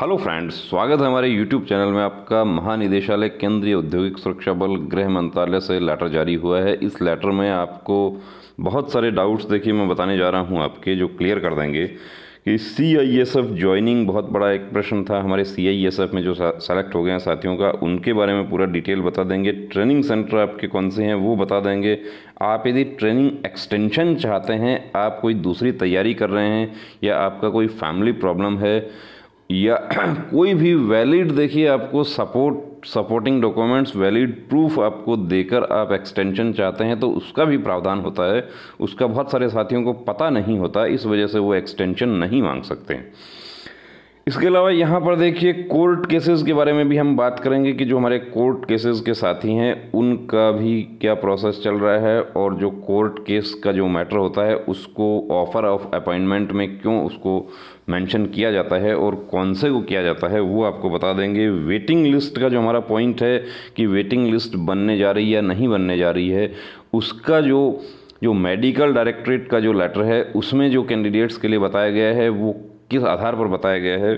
Hello friends स्वागत है हमारे यूट्यूब चैनल में आपका महानिदेशालय केंद्रीय औद्योगिक सुरक्षा बल गृह मंत्रालय से लेटर जारी हुआ है इस लेटर में आपको बहुत सारे डाउट्स देखिए मैं बताने जा रहा हूं आपके जो क्लियर कर देंगे कि C I S F joining बहुत बड़ा एक प्रश्न था हमारे सी आई एस एफ में जो सेलेक्ट हो गए हैं साथियों का उनके बारे में पूरा डिटेल बता देंगे ट्रेनिंग सेंटर आपके कौन से हैं वो बता देंगे आप यदि ट्रेनिंग एक्सटेंशन चाहते हैं आप कोई दूसरी तैयारी कर रहे हैं या आपका कोई फैमिली प्रॉब्लम है या कोई भी वैलिड देखिए आपको support supporting documents valid proof आपको देकर आप एक्सटेंशन चाहते हैं तो उसका भी प्रावधान होता है उसका बहुत सारे साथियों को पता नहीं होता इस वजह से वो एक्सटेंशन नहीं मांग सकते हैं इसके अलावा यहाँ पर देखिए कोर्ट केसेस के बारे में भी हम बात करेंगे कि जो हमारे कोर्ट केसेस के साथी हैं उनका भी क्या प्रोसेस चल रहा है और जो कोर्ट केस का जो मैटर होता है उसको ऑफ़र ऑफ अपॉइंटमेंट में क्यों उसको मेंशन किया जाता है और कौन से को किया जाता है वो आपको बता देंगे वेटिंग लिस्ट का जो हमारा पॉइंट है कि वेटिंग लिस्ट बनने जा रही है या नहीं बनने जा रही है उसका जो जो मेडिकल डायरेक्टरेट का जो लेटर है उसमें जो कैंडिडेट्स के लिए बताया गया है वो किस आधार पर बताया गया है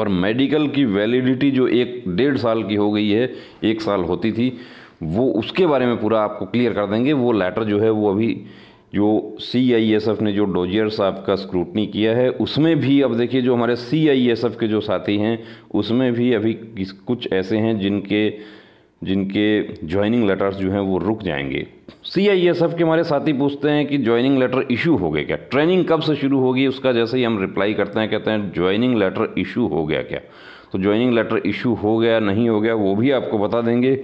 और मेडिकल की वैलिडिटी जो एक डेढ़ साल की हो गई है एक साल होती थी वो उसके बारे में पूरा आपको क्लियर कर देंगे वो लेटर जो है वो अभी जो सी आई एस एफ़ ने जो डोजियर साहब का स्क्रूटनी किया है उसमें भी अब देखिए जो हमारे सी आई एस एफ़ के जो साथी हैं उसमें भी अभी कुछ ऐसे हैं जिनके जिनके ज्वाइनिंग लेटर्स जो हैं वो रुक जाएंगे सी आई एस एफ के हमारे साथी पूछते हैं कि ज्वाइनिंग लेटर इशू हो गया क्या ट्रेनिंग कब से शुरू होगी उसका जैसे ही हम रिप्लाई करते हैं कहते हैं ज्वाइनिंग लेटर इशू हो गया क्या तो ज्वाइनिंग लेटर इशू हो गया नहीं हो गया वो भी आपको बता देंगे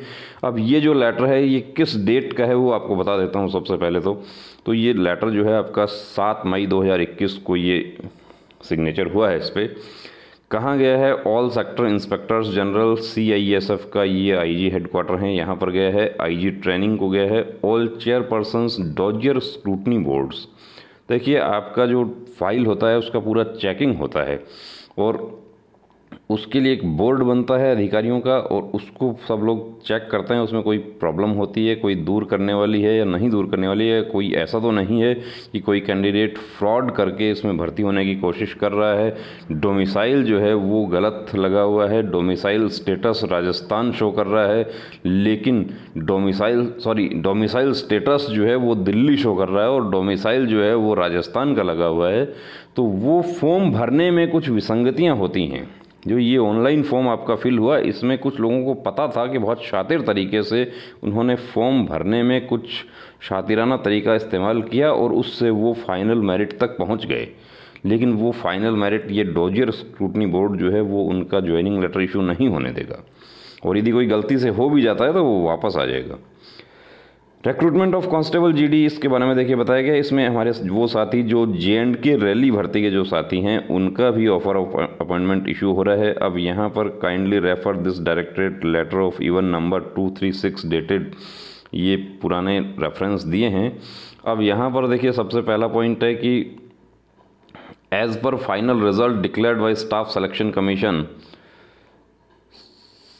अब ये जो लेटर है ये किस डेट का है वो आपको बता देता हूँ सबसे पहले तो तो ये लेटर जो है आपका सात मई 2021 को ये सिग्नेचर हुआ है इस पर कहा गया है all sector inspectors general CISF का ये आईजी हेडक्वार्टर हैं यहाँ पर गया है आईजी ट्रेनिंग को गया है all chairpersons dossier scrutiny boards देखिए आपका जो फाइल होता है उसका पूरा चेकिंग होता है और उसके लिए एक बोर्ड बनता है अधिकारियों का और उसको सब लोग चेक करते हैं उसमें कोई प्रॉब्लम होती है कोई दूर करने वाली है या नहीं दूर करने वाली है कोई ऐसा तो नहीं है कि कोई कैंडिडेट फ्रॉड करके इसमें भर्ती होने की कोशिश कर रहा है डोमिसाइल जो है वो गलत लगा हुआ है डोमिसाइल स्टेटस राजस्थान शो कर रहा है लेकिन डोमिसाइल सॉरी डोमिसाइल स्टेटस जो है वो दिल्ली शो कर रहा है और डोमिसाइल जो है वो राजस्थान का लगा हुआ है तो वो फॉर्म भरने में कुछ विसंगतियाँ होती हैं जो ये ऑनलाइन फॉर्म आपका फिल हुआ इसमें कुछ लोगों को पता था कि बहुत शातिर तरीके से उन्होंने फॉर्म भरने में कुछ शातिराना तरीका इस्तेमाल किया और उससे वो फाइनल मेरिट तक पहुंच गए लेकिन वो फाइनल मेरिट ये डोजियर स्क्रूटनी बोर्ड जो है वो उनका ज्वाइनिंग लेटर इशू नहीं होने देगा और यदि कोई गलती से हो भी जाता है तो वो वापस आ जाएगा रिक्रूटमेंट ऑफ कांस्टेबल जीडी इसके बारे में देखिए बताया गया इसमें हमारे वो साथी जो जे एंड के रैली भर्ती के जो साथी हैं उनका भी ऑफर ऑफ अपॉइंटमेंट इशू हो रहा है अब यहाँ पर kindly refer this directorate letter of even number two three six dated ये पुराने रेफरेंस दिए हैं अब यहाँ पर देखिए सबसे पहला पॉइंट है कि as per final result declared by staff selection commission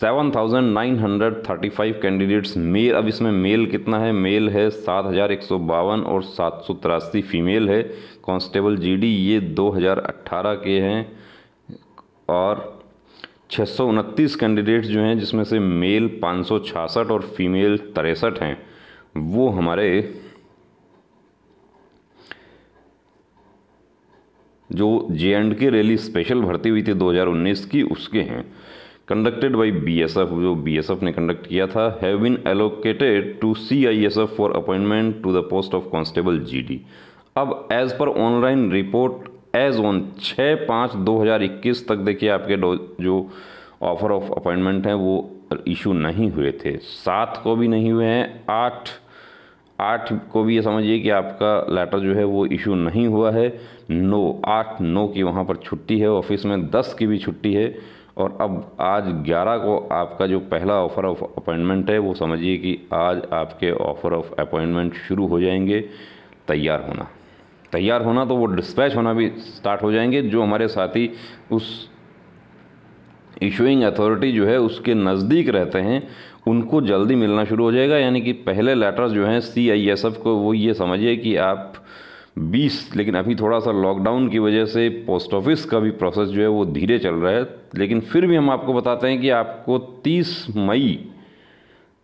seven thousand nine hundred thirty five candidates male अब इसमें मेल कितना है मेल है सात हज़ार एक सौ बावन और सात सौ तिरासी फीमेल है कांस्टेबल जीडी ये दो हजार अट्ठारह के हैं और छः सौ उनतीस कैंडिडेट्स जो हैं जिसमें से मेल पाँच सौ छियासठ और फीमेल तिरसठ हैं वो हमारे जो J and K rally special भर्ती हुई थी 2019 की उसके हैं conducted by B S F जो बी एस एफ ने कंडक्ट किया था have been allocated to C I S F for appointment to the post of constable G D अब as per online report as on छः पाँच दो हज़ार इक्कीस तक देखिए आपके जो ऑफर ऑफ अपॉइंटमेंट हैं वो इशू नहीं हुए थे सात को भी नहीं हुए हैं आठ आठ को भी ये समझिए कि आपका लेटर जो है वो इशू नहीं हुआ है नौ आठ नौ की वहाँ पर छुट्टी है ऑफिस में दस की भी छुट्टी है और अब आज 11 को आपका जो पहला ऑफ़र ऑफ अपॉइंटमेंट है वो समझिए कि आज आपके ऑफ़र ऑफ अपॉइंटमेंट शुरू हो जाएंगे तैयार होना तैयार होना तो वो डिस्पैच होना भी स्टार्ट हो जाएंगे जो हमारे साथी उस इशूइंग अथॉरिटी जो है उसके नज़दीक रहते हैं उनको जल्दी मिलना शुरू हो जाएगा यानी कि पहले लेटर्स जो हैं सी आई एस एफ को वो ये समझिए कि आप बीस लेकिन अभी थोड़ा सा लॉकडाउन की वजह से पोस्ट ऑफिस का भी प्रोसेस जो है वो धीरे चल रहा है लेकिन फिर भी हम आपको बताते हैं कि आपको तीस मई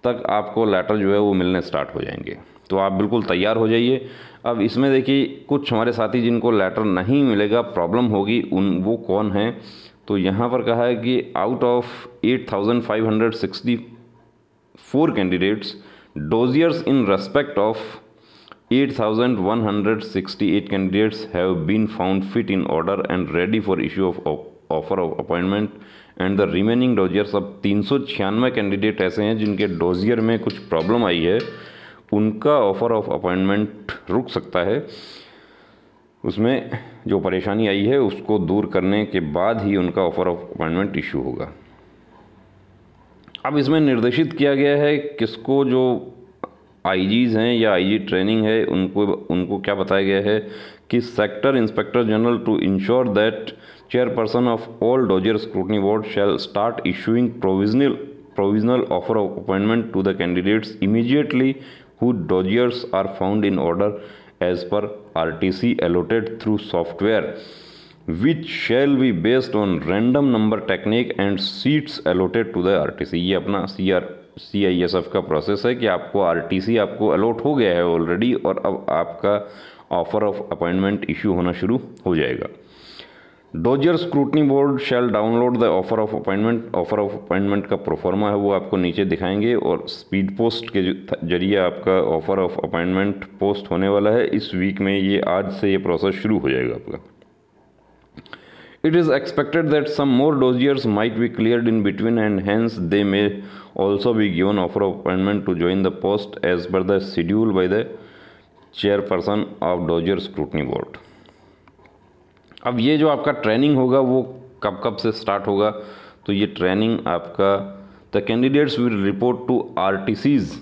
तक आपको लेटर जो है वो मिलने स्टार्ट हो जाएंगे तो आप बिल्कुल तैयार हो जाइए अब इसमें देखिए कुछ हमारे साथी जिनको लेटर नहीं मिलेगा प्रॉब्लम होगी उन वो कौन है तो यहाँ पर कहा है कि out of eight thousand five hundred sixty four candidates dossiers in respect of 8,168 candidates have been found fit in order and ready for issue of offer of appointment and the remaining dossiers अब तीन सौ छियानवे candidate ऐसे हैं जिनके dossier में कुछ problem आई है उनका ऑफर ऑफ अपॉइंटमेंट रुक सकता है उसमें जो परेशानी आई है उसको दूर करने के बाद ही उनका ऑफर ऑफ अपॉइंटमेंट इशू होगा अब इसमें निर्देशित किया गया है किसको जो आईजीज़ हैं या आईजी ट्रेनिंग है उनको उनको क्या बताया गया है कि sector inspector general to ensure that chairperson of all dossier scrutiny board shall start issuing provisional provisional offer of appointment to the candidates immediately who dossiers are found in order as per R T C allotted through software which shall be based on random number technique and seats allotted to the R T C ये अपना C R C I S F का process है कि आपको are T सी आपको allot हो गया है ऑलरेडी और अब आपका ऑफर ऑफ अपॉइंटमेंट इशू होना शुरू हो जाएगा dossier scrutiny board shall download the offer of appointment offer of appointment का प्रोफॉर्मा है वो आपको नीचे दिखाएंगे और स्पीड पोस्ट के जरिए आपका ऑफर ऑफ अपॉइंटमेंट पोस्ट होने वाला है इस वीक में ये आज से ये प्रोसेस शुरू हो जाएगा आपका It is expected that some more dossiers might be cleared in between and hence they may also be given offer of appointment to join the post as per the schedule by the chairperson of dossier scrutiny board अब ये जो आपका training होगा वो कब कब से start होगा तो ये ट्रेनिंग आपका the candidates will report to R T Cs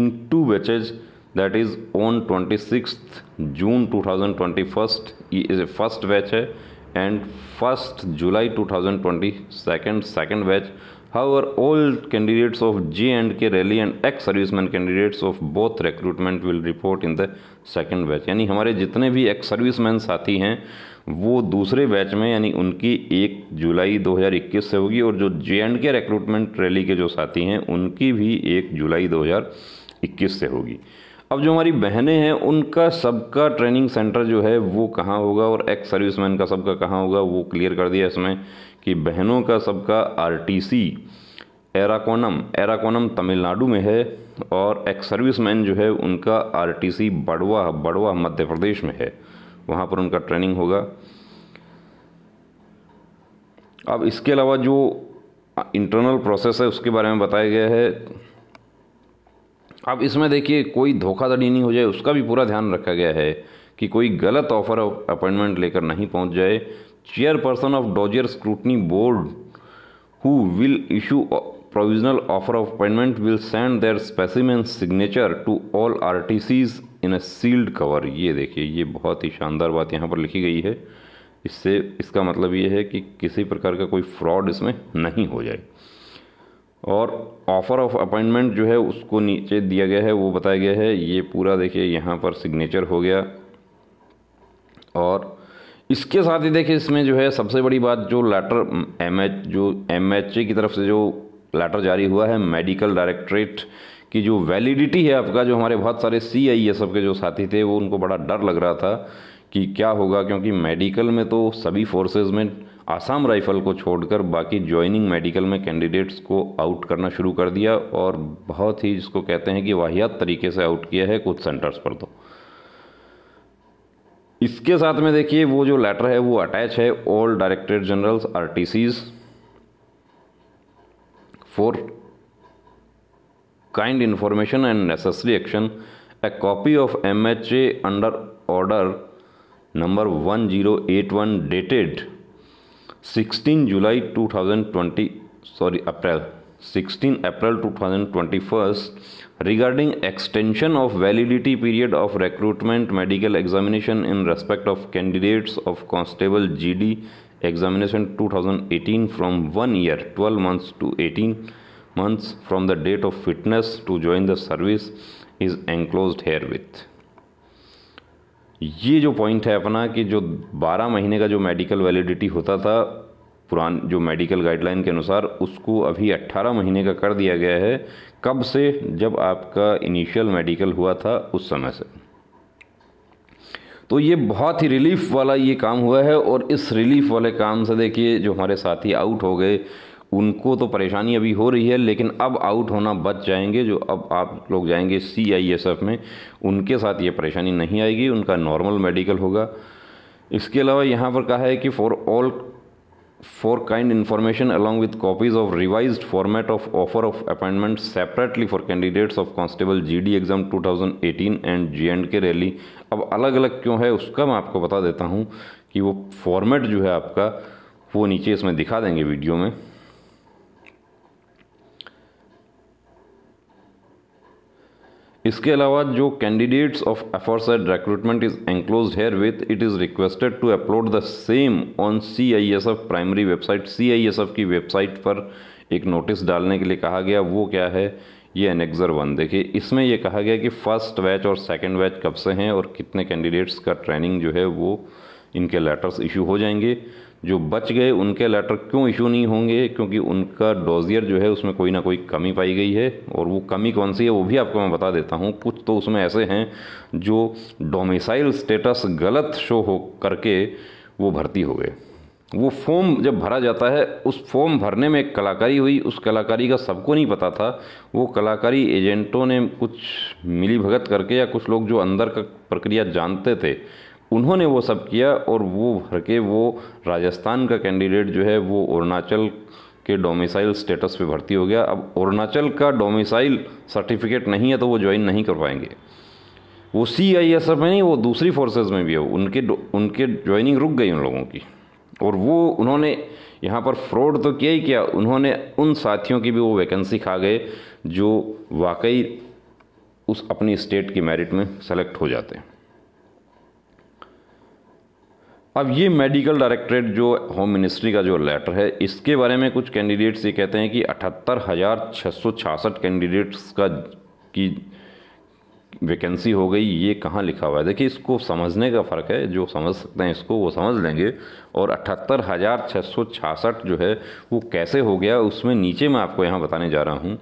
in two batches that is on twenty six June two thousand twenty first ये फर्स्ट बैच है and first July two thousand twenty second second batch how are all candidates of J and K rally and ex service man candidates of both recruitment will report in the second batch यानी हमारे जितने भी x service man साथी हैं वो दूसरे batch में यानी उनकी एक जुलाई 2021 से होगी और जो J and K recruitment rally के जो साथी हैं उनकी भी एक जुलाई 2021 से होगी अब जो हमारी बहनें हैं उनका सबका ट्रेनिंग सेंटर जो है वो कहाँ होगा और एक्स सर्विस मैन का सबका कहाँ होगा वो क्लियर कर दिया इसमें कि बहनों का सबका R T C Arakkonam Arakkonam Tamil Nadu में है और एक्स सर्विस मैन जो है उनका आर टी सी बड़वा बड़वा मध्य प्रदेश में है वहाँ पर उनका ट्रेनिंग होगा अब इसके अलावा जो इंटरनल प्रोसेस है उसके बारे में बताया गया है अब इसमें देखिए कोई धोखाधड़ी नहीं हो जाए उसका भी पूरा ध्यान रखा गया है कि कोई गलत ऑफर अपॉइंटमेंट लेकर नहीं पहुंच जाए chairperson of dossier scrutiny board who will issue provisional offer of appointment will send their specimen signature to all R in a sealed cover ये देखिए ये बहुत ही शानदार बात यहाँ पर लिखी गई है इससे इसका मतलब ये है कि किसी प्रकार का कोई फ्रॉड इसमें नहीं हो जाए और ऑफ़र ऑफ अपॉइंटमेंट जो है उसको नीचे दिया गया है वो बताया गया है ये पूरा देखिए यहाँ पर सिग्नेचर हो गया और इसके साथ ही देखिए इसमें जो है सबसे बड़ी बात जो लेटर एम एच जो एम एच ए की तरफ से जो लेटर जारी हुआ है मेडिकल डायरेक्टरेट की जो वैलिडिटी है आपका जो हमारे बहुत सारे सी आई ए सब के जो साथी थे वो उनको बड़ा डर लग रहा था कि क्या होगा क्योंकि मेडिकल में तो सभी फोर्सेज में आसाम राइफल को छोड़कर बाकी ज्वाइनिंग मेडिकल में कैंडिडेट्स को आउट करना शुरू कर दिया और बहुत ही जिसको कहते हैं कि वाहियात तरीके से आउट किया है कुछ सेंटर्स पर तो इसके साथ में देखिए वो जो लेटर है वो अटैच है all directorate generals R T Cs for kind and necessary action a copy of M H A under order number one zero eight one dated 16 July 2020 sorry April 16 April 2021 regarding extension of validity period of recruitment medical examination in respect of candidates of constable GD examination 2018 from 1 year 12 months to 18 months from the date of fitness to join the service is enclosed herewith ये जो point है अपना कि जो 12 महीने का जो medical validity होता था पुरान जो मेडिकल गाइडलाइन के अनुसार उसको अभी 18 महीने का कर दिया गया है कब से जब आपका इनिशियल मेडिकल हुआ था उस समय से तो ये बहुत ही रिलीफ वाला ये काम हुआ है और इस रिलीफ वाले काम से देखिए जो हमारे साथी आउट हो गए उनको तो परेशानी अभी हो रही है लेकिन अब आउट होना बच जाएंगे जो अब आप लोग जाएंगे सी आई एस एफ में उनके साथ ये परेशानी नहीं आएगी उनका नॉर्मल मेडिकल होगा इसके अलावा यहाँ पर कहा है कि for all for kind information along with copies of revise format of offer of appointment separately for candidates of constable G D exam two thousand eighteen and G and K rally अब अलग अलग क्यों है उसका मैं आपको बता देता हूँ कि वो फॉर्मेट जो है आपका वो नीचे इसमें दिखा देंगे वीडियो में इसके अलावा जो candidates of aforesaid recruitment is enclose here with it is requested to upload the same on C I S F primary website C I S F की वेबसाइट पर एक नोटिस डालने के लिए कहा गया वो क्या है ये एनेक्ज़र वन देखिए इसमें यह कहा गया कि फ़र्स्ट बैच और सेकेंड बैच कब से हैं और कितने कैंडिडेट्स का ट्रेनिंग जो है वो इनके लेटर्स इशू हो जाएंगे जो बच गए उनके लेटर क्यों इशू नहीं होंगे क्योंकि उनका डोजियर जो है उसमें कोई ना कोई कमी पाई गई है और वो कमी कौन सी है वो भी आपको मैं बता देता हूँ कुछ तो उसमें ऐसे हैं जो डोमिसाइल स्टेटस गलत शो हो करके वो भर्ती हो गए वो फॉर्म जब भरा जाता है उस फॉर्म भरने में एक कलाकारी हुई उस कलाकारी का सबको नहीं पता था वो कलाकारी एजेंटों ने कुछ मिली भगत करके या कुछ लोग जो अंदर का प्रक्रिया जानते थे उन्होंने वो सब किया और वो भर के वो राजस्थान का कैंडिडेट जो है वो अरुणाचल के डोमिसाइल स्टेटस पे भर्ती हो गया अब अरुणाचल का डोमिसाइल सर्टिफिकेट नहीं है तो वो ज्वाइन नहीं कर पाएंगे वो सी आई एस एफ में नहीं वो दूसरी फोर्सेज में भी है उनके उनके ज्वाइनिंग रुक गई उन लोगों की और वो उन्होंने यहाँ पर फ्रॉड तो किया ही किया उन्होंने उन साथियों की भी वो वैकेंसी खा गए जो वाकई उस अपनी स्टेट की मेरिट में सेलेक्ट हो जाते हैं अब ये मेडिकल डायरेक्टरेट जो होम मिनिस्ट्री का जो लेटर है इसके बारे में कुछ कैंडिडेट्स ये कहते हैं कि अठहत्तर हज़ार छः सौ छियासठ कैंडिडेट्स का की वैकेंसी हो गई ये कहाँ लिखा हुआ है देखिए इसको समझने का फ़र्क है जो समझ सकते हैं इसको वो समझ लेंगे और अठहत्तर हज़ार छः सौ छियासठ जो है वो कैसे हो गया उसमें नीचे मैं आपको यहाँ बताने जा रहा हूँ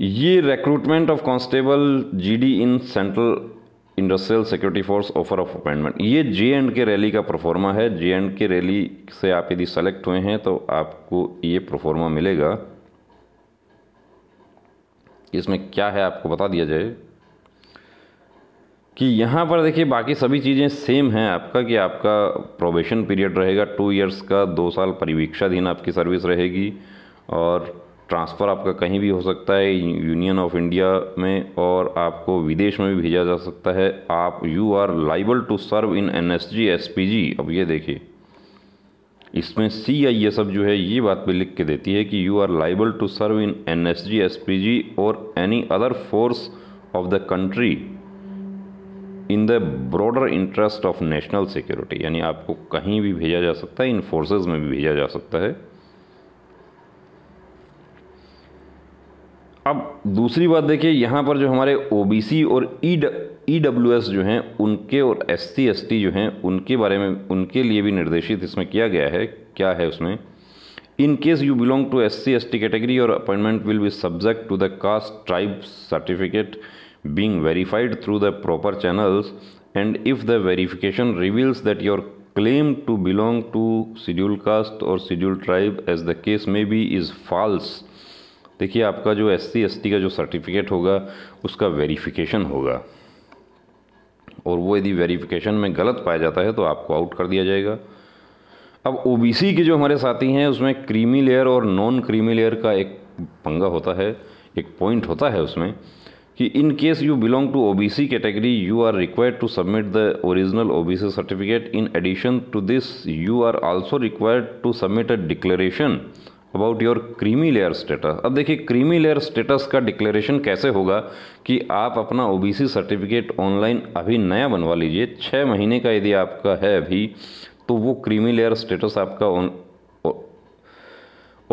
ये recruitment of constable GD in central industrial security force offer of appointment ये जे एंड के रैली का प्रोफॉर्मा है जे एंड के रैली से आप यदि सेलेक्ट हुए हैं तो आपको ये प्रोफॉर्मा मिलेगा इसमें क्या है आपको बता दिया जाए कि यहाँ पर देखिए बाकी सभी चीज़ें सेम हैं आपका कि आपका प्रोबेशन पीरियड रहेगा टू इयर्स का दो साल परिवीक्षाधीन आपकी सर्विस रहेगी और ट्रांसफ़र आपका कहीं भी हो सकता है यूनियन ऑफ इंडिया में और आपको विदेश में भी भेजा जा सकता है आप you are liable to serve in N S G S P G अब ये देखिए इसमें सी आई एस जो है ये बात पे लिख के देती है कि you are liable to serve in N S G S P G और any other force of the country in the broader interest of national security यानी आपको कहीं भी भेजा जा सकता है इन फोर्सेज में भी भेजा जा सकता है अब दूसरी बात देखिए यहाँ पर जो हमारे ओ और ई डब्ल्यू एस जो हैं उनके और एस सी एस टी जो हैं उनके बारे में उनके लिए भी निर्देशित इसमें किया गया है क्या है उसमें in case you belong to S C S T category और appointment will be subject to the caste tribe certificate being verified through the proper channels and if the verification reveals that your claim to belong to scheduled caste और scheduled tribe as the case may be is false देखिए आपका जो S C का जो certificate होगा उसका verification होगा और वो यदि वेरिफिकेशन में गलत पाया जाता है तो आपको आउट कर दिया जाएगा अब ओ के जो हमारे साथी हैं उसमें क्रीमी लेयर और नॉन क्रीमी लेयर का एक पंगा होता है एक पॉइंट होता है उसमें कि in case you belong to O B C category you are required to submit the original O B C certificate in addition to this you are also required to submit a declaration about your creamy layer status अब देखिए creamy layer status का declaration कैसे होगा कि आप अपना C certificate online अभी नया बनवा लीजिए छः महीने का यदि आपका है अभी तो वो क्रीमी लेयर स्टेटस आपका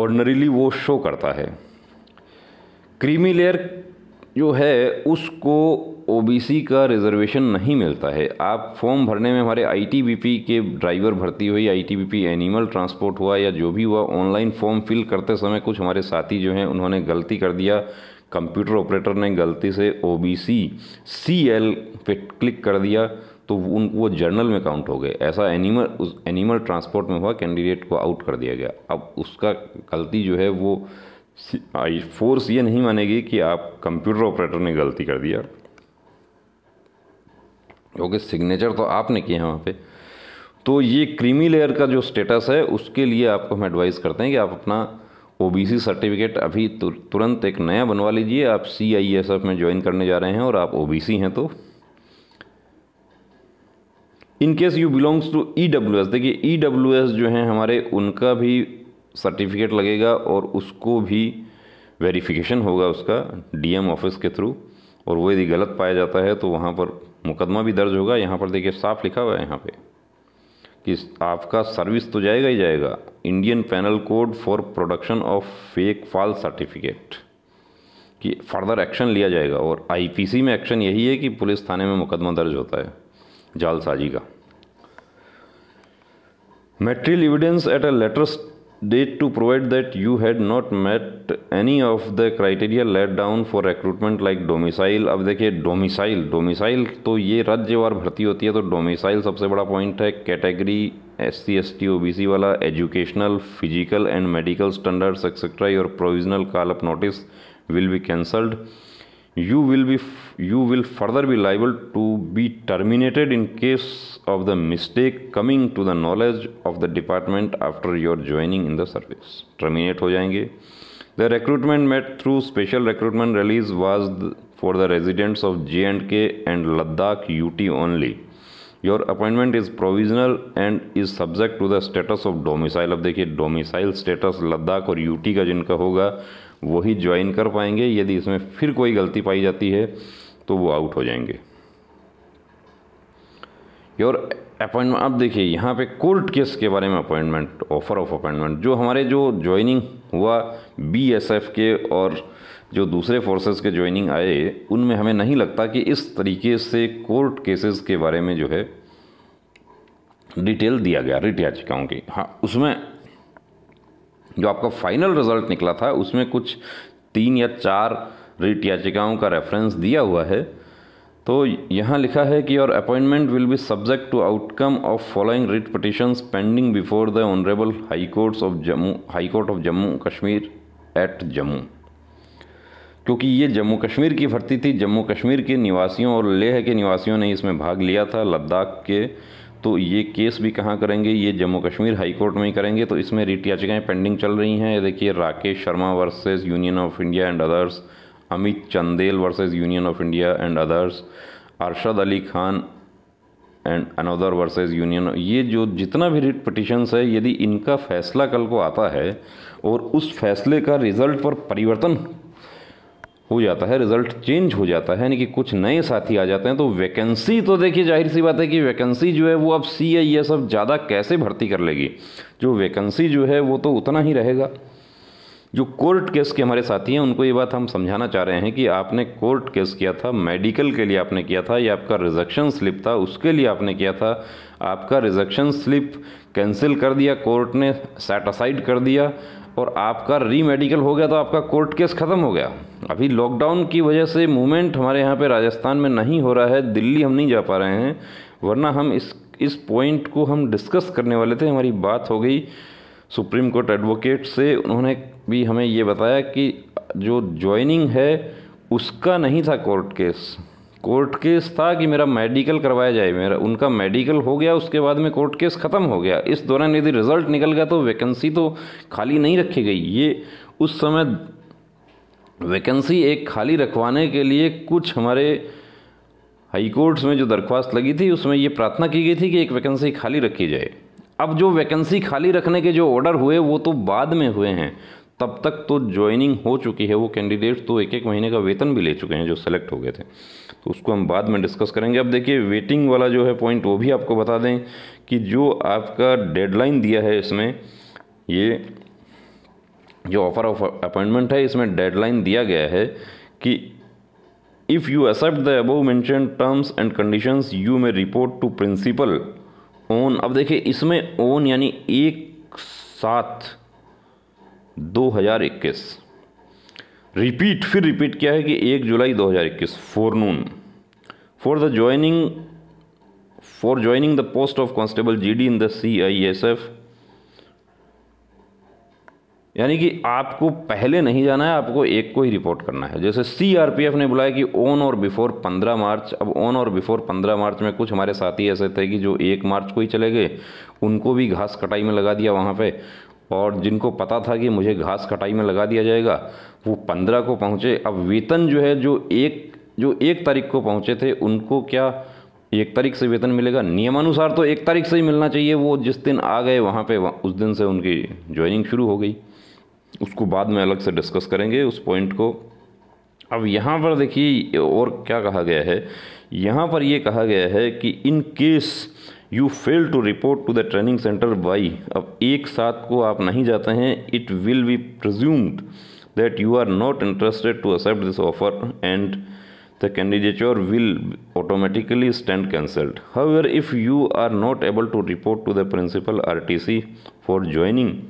ऑर्डनरीली वो शो करता है क्रीमी लेयर जो है उसको ओबीसी का रिजर्वेशन नहीं मिलता है आप फॉर्म भरने में हमारे आईटीबीपी के ड्राइवर भर्ती हुई आईटीबीपी एनिमल ट्रांसपोर्ट हुआ या जो भी हुआ ऑनलाइन फॉर्म फिल करते समय कुछ हमारे साथी जो हैं उन्होंने गलती कर दिया कंप्यूटर ऑपरेटर ने गलती से O B C C L पे क्लिक कर दिया तो उन वो जर्नल में काउंट हो गए ऐसा एनिमल उस एनिमल ट्रांसपोर्ट में हुआ कैंडिडेट को आउट कर दिया गया अब उसका गलती जो है वो फोर्स ये नहीं मानेगी कि आप कंप्यूटर ऑपरेटर ने गलती कर दिया क्योंकि सिग्नेचर तो आपने किए हैं वहाँ पे तो ये क्रीमी लेयर का जो स्टेटस है उसके लिए आपको हम एडवाइस करते हैं कि आप अपना ओ सर्टिफिकेट अभी तुरंत एक नया बनवा लीजिए आप सी आई एस एफ में ज्वाइन करने जा रहे हैं और आप ओ हैं तो in case you belongs to E W S देखिए ई डब्ल्यू एस जो हैं हमारे उनका भी सर्टिफिकेट लगेगा और उसको भी वेरिफिकेशन होगा उसका डी एम ऑफिस के थ्रू और वो यदि गलत पाया जाता है तो वहाँ पर मुकदमा भी दर्ज होगा यहाँ पर देखिए साफ लिखा हुआ है यहाँ पे कि आपका सर्विस तो जाएगा ही जाएगा Indian penal code for production of fake false certificate कि फर्दर एक्शन लिया जाएगा और आईपीसी में एक्शन यही है कि पुलिस थाने में मुकदमा दर्ज होता है जालसाजी का material evidence at a later date to provide that you had not met any of the criteria laid down for recruitment like domicile अब देखिए डोमिसाइल डोमिसाइल तो ये राज्य राज्यवार भर्ती होती है तो डोमिसाइल सबसे बड़ा पॉइंट है category S C S T O B C वाला educational physical and medical standards etcetera your provisional call up notice will be cancelled you will be you will further be liable to be terminated in case of the mistake coming to the knowledge of the department after your joining in the service terminate ho jayenge the recruitment met through special recruitment release was for the residents of J&K and Ladakh UT only your appointment is provisional and is subject to the status of domicile अब देखिए domicile status Ladakh or UT ka जिनका hoga. वही join कर पाएंगे यदि इसमें फिर कोई गलती पाई जाती है तो वो आउट हो जाएंगे योर अपॉइंटमेंट अब देखिए यहाँ पे कोर्ट केस के बारे में अपॉइंटमेंट ऑफर ऑफ अपॉइंटमेंट जो हमारे जो ज्वाइनिंग हुआ बीएसएफ के और जो दूसरे फोर्सेस के ज्वाइनिंग आए उनमें हमें नहीं लगता कि इस तरीके से कोर्ट केसेस के बारे में जो है डिटेल दिया गया रिट याचिकाओं की हाँ उसमें जो आपका फाइनल रिजल्ट निकला था उसमें कुछ तीन या चार रिट याचिकाओं का रेफरेंस दिया हुआ है तो यहाँ लिखा है कि your appointment will be subject to outcome of following writ petition pending before the honourable high courts of Jammu high court of Jammu Kashmir at Jammu क्योंकि ये जम्मू कश्मीर की भर्ती थी जम्मू कश्मीर के निवासियों और लेह के निवासियों ने इसमें भाग लिया था लद्दाख के तो ये केस भी कहाँ करेंगे ये जम्मू कश्मीर हाई कोर्ट में ही करेंगे तो इसमें रिट याचिकाएँ पेंडिंग चल रही हैं देखिए Rakesh Sharma versus union of India and others Amit Chandel versus union of India and others Arshad Ali Khan and another versus union ये जो जितना भी रिट पटिशन्स है यदि इनका फैसला कल को आता है और उस फैसले का रिज़ल्ट पर परिवर्तन हो जाता है रिजल्ट चेंज हो जाता है यानी कि कुछ नए साथी आ जाते हैं तो वैकेंसी तो देखिए जाहिर सी बात है कि वैकेंसी जो है वो अब सी आई एस सब ज़्यादा कैसे भर्ती कर लेगी जो वैकेंसी जो है वो तो उतना ही रहेगा जो कोर्ट केस के हमारे साथी हैं उनको ये बात हम समझाना चाह रहे हैं कि आपने कोर्ट केस किया था मेडिकल के लिए आपने किया था या आपका रिजेक्शन स्लिप था उसके लिए आपने किया था आपका रिजेक्शन स्लिप कैंसिल कर दिया कोर्ट ने सेटिसाइड कर दिया और आपका री मेडिकल हो गया तो आपका कोर्ट केस ख़त्म हो गया अभी लॉकडाउन की वजह से मूवमेंट हमारे यहाँ पे राजस्थान में नहीं हो रहा है दिल्ली हम नहीं जा पा रहे हैं वरना हम इस इस पॉइंट को हम डिस्कस करने वाले थे हमारी बात हो गई सुप्रीम कोर्ट एडवोकेट से उन्होंने भी हमें ये बताया कि जो ज्वाइनिंग है उसका नहीं था कोर्ट केस कोर्ट केस था कि मेरा मेडिकल करवाया जाए मेरा उनका मेडिकल हो गया उसके बाद में कोर्ट केस ख़त्म हो गया इस दौरान यदि रिज़ल्ट निकल गया तो वैकेंसी तो खाली नहीं रखी गई ये उस समय वैकेंसी एक खाली रखवाने के लिए कुछ हमारे हाई कोर्ट्स में जो दरख्वास्त लगी थी उसमें ये प्रार्थना की गई थी कि एक वैकेंसी खाली रखी जाए अब जो वैकेंसी खाली रखने के जो ऑर्डर हुए वो तो बाद में हुए हैं तब तक तो ज्वाइनिंग हो चुकी है वो कैंडिडेट्स तो एक एक महीने का वेतन भी ले चुके हैं जो सेलेक्ट हो गए थे तो उसको हम बाद में डिस्कस करेंगे अब देखिए वेटिंग वाला जो है पॉइंट वो भी आपको बता दें कि जो आपका डेडलाइन दिया है इसमें ये जो ऑफर ऑफ अपॉइंटमेंट है इसमें डेडलाइन दिया गया है कि if you accept the above mentioned terms and conditions you may report to principal own अब देखिए इसमें ओन यानी एक सात दो हज़ार इक्कीस रिपीट फिर रिपीट क्या है कि एक जुलाई दो हज़ार इक्कीस फोरनून for the joining for joining the post of constable GD in the CISF यानी कि आपको पहले नहीं जाना है आपको एक को ही रिपोर्ट करना है जैसे सीआरपीएफ ने बुलाया कि ऑन और बिफोर 15 मार्च अब ऑन और बिफोर 15 मार्च में कुछ हमारे साथी ऐसे थे कि जो एक मार्च को ही चले गए उनको भी घास कटाई में लगा दिया वहाँ पे और जिनको पता था कि मुझे घास कटाई में लगा दिया जाएगा वो पंद्रह को पहुँचे अब वेतन जो है जो एक जो एक तारीख को पहुँचे थे उनको क्या एक तारीख से वेतन मिलेगा नियमानुसार तो एक तारीख से ही मिलना चाहिए वो जिस दिन आ गए वहाँ पे उस दिन से उनकी ज्वाइनिंग शुरू हो गई उसको बाद में अलग से डिस्कस करेंगे उस पॉइंट को अब यहाँ पर देखिए और क्या कहा गया है यहाँ पर ये कहा गया है कि in case you fail to report to the training centre by अब एक साथ को आप नहीं जाते हैं it will be presumed that you are not interested to accept this offer and the candidature will automatically stand cancelled. However, if you are not able to report to the principal RTC for joining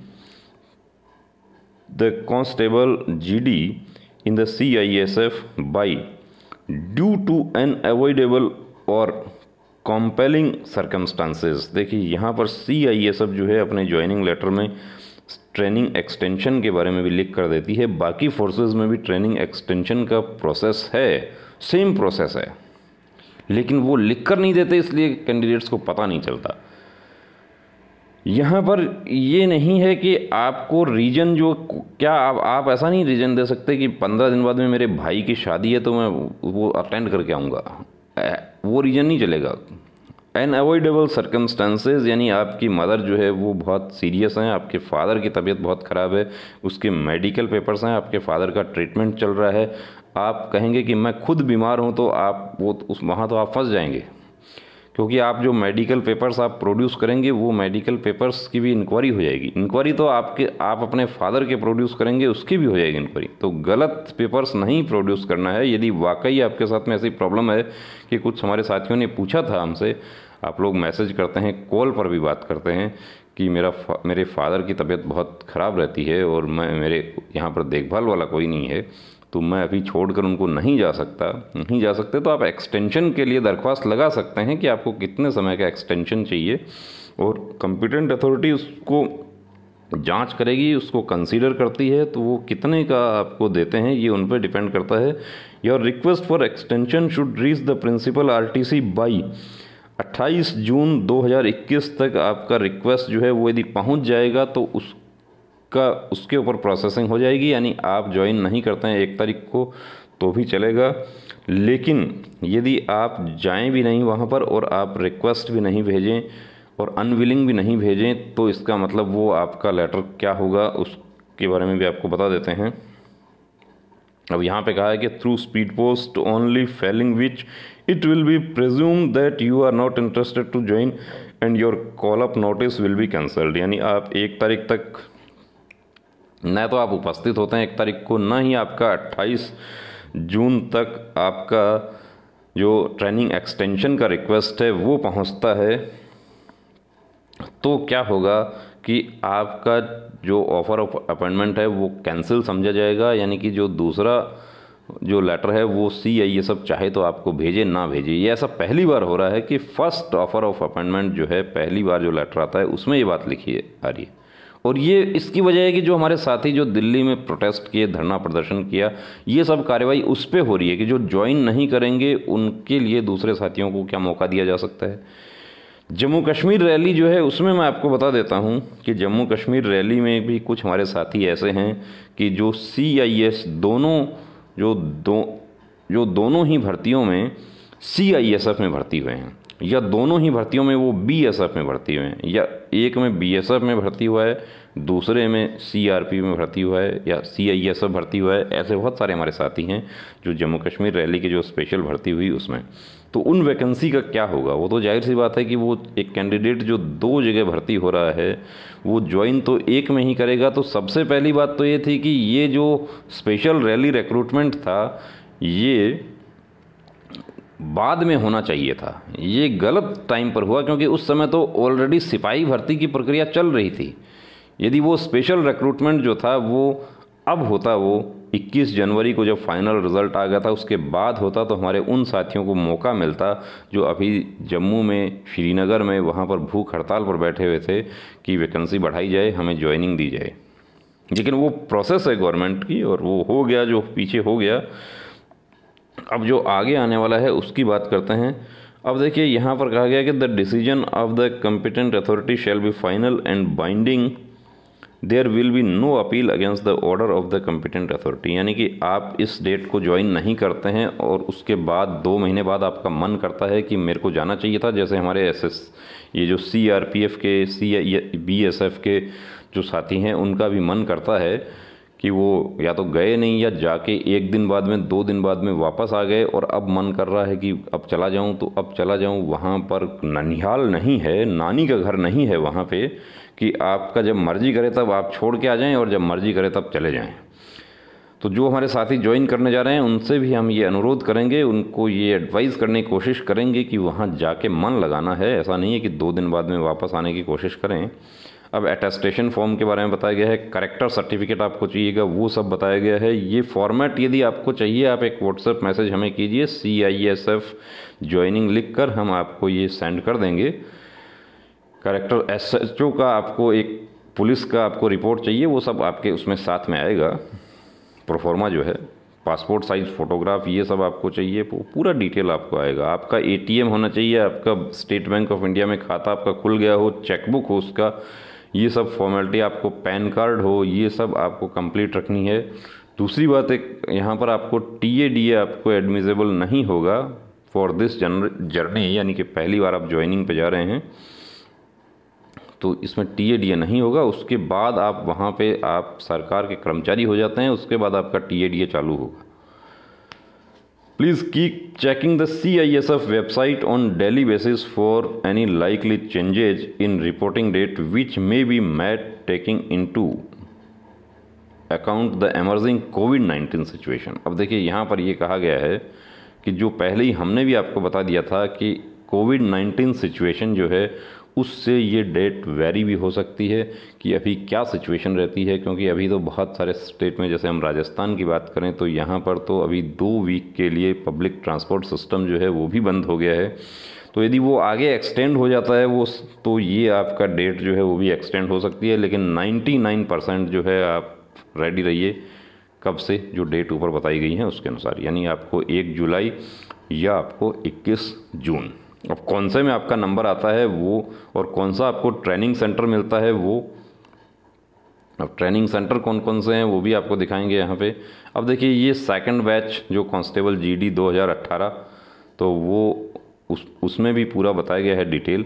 the constable GD in the CISF by due to unavoidable or compelling circumstances देखिए यहाँ पर सी I S F जो है अपने joining letter में training extension के बारे में भी लिख कर देती है बाकी फोर्सेस में भी ट्रेनिंग एक्सटेंशन का प्रोसेस है सेम प्रोसेस है लेकिन वो लिख कर नहीं देते इसलिए कैंडिडेट्स को पता नहीं चलता यहाँ पर ये नहीं है कि आपको रीजन जो क्या आप आप ऐसा नहीं रीजन दे सकते कि पंद्रह दिन बाद में मेरे भाई की शादी है तो मैं वो अटेंड करके आऊँगा वो रीजन नहीं चलेगा एन अवॉइडेबल सर्कमस्टांसेज यानी आपकी मदर जो है वो बहुत सीरियस हैं आपके फादर की तबीयत बहुत ख़राब है उसके मेडिकल पेपर्स हैं आपके फादर का ट्रीटमेंट चल रहा है आप कहेंगे कि मैं खुद बीमार हूँ तो आप वो उस वहाँ तो आप फंस जाएंगे क्योंकि आप जो मेडिकल पेपर्स आप प्रोड्यूस करेंगे वो मेडिकल पेपर्स की भी इंक्वायरी हो जाएगी इंक्वायरी तो आपके आप अपने फादर के प्रोड्यूस करेंगे उसकी भी हो जाएगी इंक्वायरी तो गलत पेपर्स नहीं प्रोड्यूस करना है यदि वाकई आपके साथ में ऐसी प्रॉब्लम है कि कुछ हमारे साथियों ने पूछा था हमसे आप लोग मैसेज करते हैं कॉल पर भी बात करते हैं कि मेरा फा, मेरे फादर की तबीयत बहुत ख़राब रहती है और मैं मेरे यहाँ पर देखभाल वाला कोई नहीं है तो मैं अभी छोड़कर उनको नहीं जा सकता नहीं जा सकते तो आप एक्सटेंशन के लिए दरख्वास्त लगा सकते हैं कि आपको कितने समय का एक्सटेंशन चाहिए और कंपिटेंट अथॉरिटी उसको जांच करेगी उसको कंसीडर करती है तो वो कितने का आपको देते हैं ये उन पर डिपेंड करता है your request for extension should reach the principal R C by 28 June 2021 तक आपका रिक्वेस्ट जो है वो यदि पहुंच जाएगा तो उस का उसके ऊपर प्रोसेसिंग हो जाएगी यानी आप ज्वाइन नहीं करते हैं एक तारीख को तो भी चलेगा लेकिन यदि आप जाएं भी नहीं वहाँ पर और आप रिक्वेस्ट भी नहीं भेजें और अनविलिंग भी नहीं भेजें तो इसका मतलब वो आपका लेटर क्या होगा उसके बारे में भी आपको बता देते हैं अब यहाँ पे कहा है कि through speed post only failing which it will be presume that you are not interested to join and your call up notice will be cancelled यानी आप एक तारीख तक न तो आप उपस्थित होते हैं एक तारीख को न ही आपका 28 जून तक आपका जो ट्रेनिंग एक्सटेंशन का रिक्वेस्ट है वो पहुंचता है तो क्या होगा कि आपका जो ऑफ़र ऑफ अपॉइंटमेंट है वो कैंसिल समझा जाएगा यानी कि जो दूसरा जो लेटर है वो सी या ये सब चाहे तो आपको भेजे ना भेजे ये ऐसा पहली बार हो रहा है कि फ़र्स्ट ऑफ़र ऑफ अपॉइंटमेंट जो है पहली बार जो लेटर आता है उसमें ये बात लिखी है आ रही है और ये इसकी वजह है कि जो हमारे साथी जो दिल्ली में प्रोटेस्ट किए धरना प्रदर्शन किया ये सब कार्रवाई उस पर हो रही है कि जो ज्वाइन नहीं करेंगे उनके लिए दूसरे साथियों को क्या मौका दिया जा सकता है जम्मू कश्मीर रैली जो है उसमें मैं आपको बता देता हूँ कि जम्मू कश्मीर रैली में भी कुछ हमारे साथी ऐसे हैं कि जो सी आई एस दोनों जो दो जो दोनों ही भर्तियों में सी आई एस एफ में भर्ती हुए हैं या दोनों ही भर्तियों में वो बी एस एफ में भर्ती हुए हैं या एक में बी एस एफ में भर्ती हुआ है दूसरे में सी आर पी में भर्ती हुआ है या सी आई एस एफ भर्ती हुआ है ऐसे बहुत सारे हमारे साथी हैं जो जम्मू कश्मीर रैली की जो स्पेशल भर्ती हुई उसमें तो उन वैकेंसी का क्या होगा वो तो जाहिर सी बात है कि वो एक कैंडिडेट जो दो जगह भर्ती हो रहा है वो ज्वाइन तो एक में ही करेगा तो सबसे पहली बात तो ये थी कि ये जो स्पेशल रैली रिक्रूटमेंट था ये बाद में होना चाहिए था ये गलत टाइम पर हुआ क्योंकि उस समय तो ऑलरेडी सिपाही भर्ती की प्रक्रिया चल रही थी यदि वो स्पेशल रिक्रूटमेंट जो था वो अब होता वो 21 जनवरी को जब फाइनल रिज़ल्ट आ गया था उसके बाद होता तो हमारे उन साथियों को मौका मिलता जो अभी जम्मू में श्रीनगर में वहाँ पर भूख हड़ताल पर बैठे हुए थे कि वैकेंसी बढ़ाई जाए हमें ज्वाइनिंग दी जाए लेकिन वो प्रोसेस है गवर्नमेंट की और वो हो गया जो पीछे हो गया अब जो आगे आने वाला है उसकी बात करते हैं अब देखिए यहाँ पर कहा गया कि the decision of the competent authority shall be final and binding there will be no appeal against the order of the competent authority यानी कि आप इस डेट को ज्वाइन नहीं करते हैं और उसके बाद दो महीने बाद आपका मन करता है कि मेरे को जाना चाहिए था जैसे हमारे एस एस ये जो सी आर पी एफ के सी बी एस एफ के जो साथी हैं उनका भी मन करता है कि वो या तो गए नहीं या जाके एक दिन बाद में दो दिन बाद में वापस आ गए और अब मन कर रहा है कि अब चला जाऊं तो अब चला जाऊं वहाँ पर ननिहाल नहीं है नानी का घर नहीं है वहाँ पे कि आपका जब मर्जी करे तब आप छोड़ के आ जाएं और जब मर्जी करे तब चले जाएं तो जो हमारे साथी ज्वाइन करने जा रहे हैं उनसे भी हम ये अनुरोध करेंगे उनको ये एडवाइस करने की कोशिश करेंगे कि वहाँ जाके मन लगाना है ऐसा नहीं है कि दो दिन बाद में वापस आने की कोशिश करें अब अटेस्टेशन फॉर्म के बारे में बताया गया है करेक्टर सर्टिफिकेट आपको चाहिएगा वो सब बताया गया है ये फॉर्मेट यदि आपको चाहिए आप एक व्हाट्सएप मैसेज हमें कीजिए C I S F joining लिख कर हम आपको ये सेंड कर देंगे करेक्टर एस एच ओ का आपको एक पुलिस का आपको रिपोर्ट चाहिए वो सब आपके उसमें साथ में आएगा प्रोफॉर्मा जो है पासपोर्ट साइज़ फ़ोटोग्राफ ये सब आपको चाहिए पूरा डिटेल आपको आएगा आपका एटीएम होना चाहिए आपका स्टेट बैंक ऑफ इंडिया में खाता आपका खुल गया हो चेकबुक हो उसका ये सब फॉर्मेलिटी आपको पैन कार्ड हो ये सब आपको कंप्लीट रखनी है दूसरी बात एक यहाँ पर आपको टी ए डी ए आपको एडमिजेबल नहीं होगा फॉर दिस जर्नी यानी कि पहली बार आप ज्वाइनिंग पे जा रहे हैं तो इसमें टी ए डी ए नहीं होगा उसके बाद आप वहाँ पे आप सरकार के कर्मचारी हो जाते हैं उसके बाद आपका टी ए डी ए चालू होगा please keep checking the C I S F website on daily basis for any likely changes in reporting date which may be made taking into account the emerging COVID nineteen situation अब देखिए यहाँ पर यह कहा गया है कि जो पहले ही हमने भी आपको बता दिया था कि कोविड नाइन्टीन सिचुएशन जो है उससे ये डेट वेरी भी हो सकती है कि अभी क्या सिचुएशन रहती है क्योंकि अभी तो बहुत सारे स्टेट में जैसे हम राजस्थान की बात करें तो यहाँ पर तो अभी दो वीक के लिए पब्लिक ट्रांसपोर्ट सिस्टम जो है वो भी बंद हो गया है तो यदि वो आगे एक्सटेंड हो जाता है वो तो ये आपका डेट जो है वो भी एक्सटेंड हो सकती है लेकिन 99 परसेंट जो है आप रेडी रहिए कब से जो डेट ऊपर बताई गई है उसके अनुसार यानी आपको एक जुलाई या आपको 21 जून अब कौन से में आपका नंबर आता है वो और कौन सा आपको ट्रेनिंग सेंटर मिलता है वो अब ट्रेनिंग सेंटर कौन कौन से हैं वो भी आपको दिखाएंगे यहाँ पे अब देखिए ये सेकंड बैच जो कांस्टेबल जीडी 2018 तो वो उस उसमें भी पूरा बताया गया है डिटेल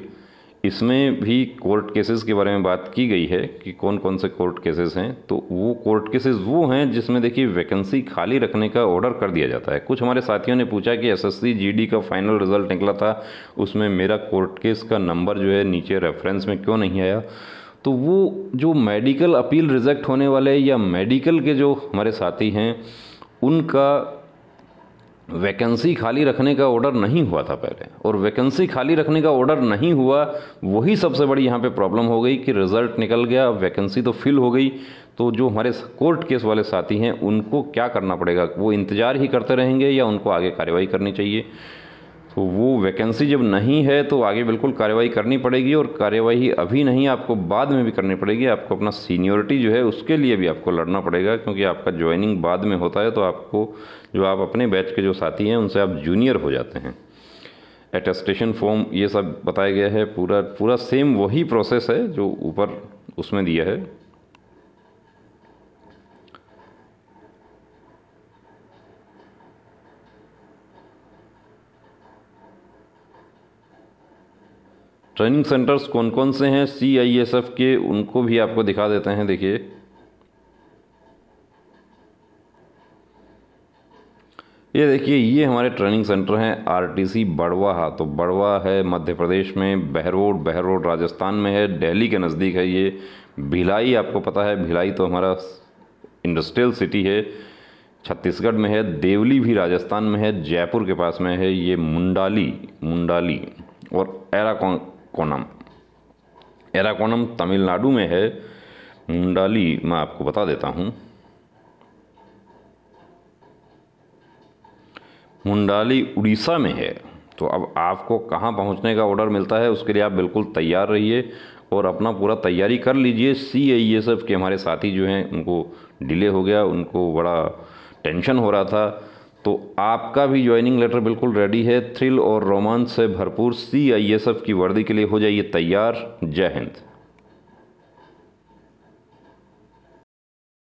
इसमें भी कोर्ट केसेस के बारे में बात की गई है कि कौन कौन से कोर्ट केसेस हैं तो वो कोर्ट केसेस वो हैं जिसमें देखिए वैकेंसी खाली रखने का ऑर्डर कर दिया जाता है कुछ हमारे साथियों ने पूछा कि एसएससी जीडी का फाइनल रिजल्ट निकला था उसमें मेरा कोर्ट केस का नंबर जो है नीचे रेफरेंस में क्यों नहीं आया तो वो जो मेडिकल अपील रिजेक्ट होने वाले या मेडिकल के जो हमारे साथी हैं उनका वैकेंसी खाली रखने का ऑर्डर नहीं हुआ था पहले और वैकेंसी खाली रखने का ऑर्डर नहीं हुआ वही सबसे बड़ी यहाँ पे प्रॉब्लम हो गई कि रिज़ल्ट निकल गया वैकेंसी तो फिल हो गई तो जो हमारे कोर्ट केस वाले साथी हैं उनको क्या करना पड़ेगा वो इंतज़ार ही करते रहेंगे या उनको आगे कार्रवाई करनी चाहिए तो वो वैकेंसी जब नहीं है तो आगे बिल्कुल कार्यवाही करनी पड़ेगी और कार्यवाही अभी नहीं आपको बाद में भी करनी पड़ेगी आपको अपना सीनियरिटी जो है उसके लिए भी आपको लड़ना पड़ेगा क्योंकि आपका ज्वाइनिंग बाद में होता है तो आपको जो आप अपने बैच के जो साथी हैं उनसे आप जूनियर हो जाते हैं एटेस्टेशन फॉर्म ये सब बताया गया है पूरा पूरा सेम वही प्रोसेस है जो ऊपर उसमें दिया है ट्रेनिंग सेंटर्स कौन कौन से हैं सी आई एस एफ के उनको भी आपको दिखा देते हैं देखिए ये देखिए ये हमारे ट्रेनिंग सेंटर हैं आरटीसी बड़वाहा तो बड़वा है मध्य प्रदेश में बहरोड बहरोड राजस्थान में है दिल्ली के नज़दीक है ये भिलाई आपको पता है भिलाई तो हमारा इंडस्ट्रियल सिटी है छत्तीसगढ़ में है देवली भी राजस्थान में है जयपुर के पास में है ये मुंडाली मुंडाली और एराकॉन एराकोनम एराकोनम तमिलनाडु में है मुंडाली मैं आपको बता देता हूँ मुंडाली उड़ीसा में है तो अब आपको कहाँ पहुँचने का ऑर्डर मिलता है उसके लिए आप बिल्कुल तैयार रहिए और अपना पूरा तैयारी कर लीजिए सी आई एस एफ के हमारे साथी जो हैं उनको डिले हो गया उनको बड़ा टेंशन हो रहा था तो आपका भी ज्वाइनिंग लेटर बिल्कुल रेडी है थ्रिल और रोमांच से भरपूर सी आई एस एफ की वर्दी के लिए हो जाइए तैयार जय हिंद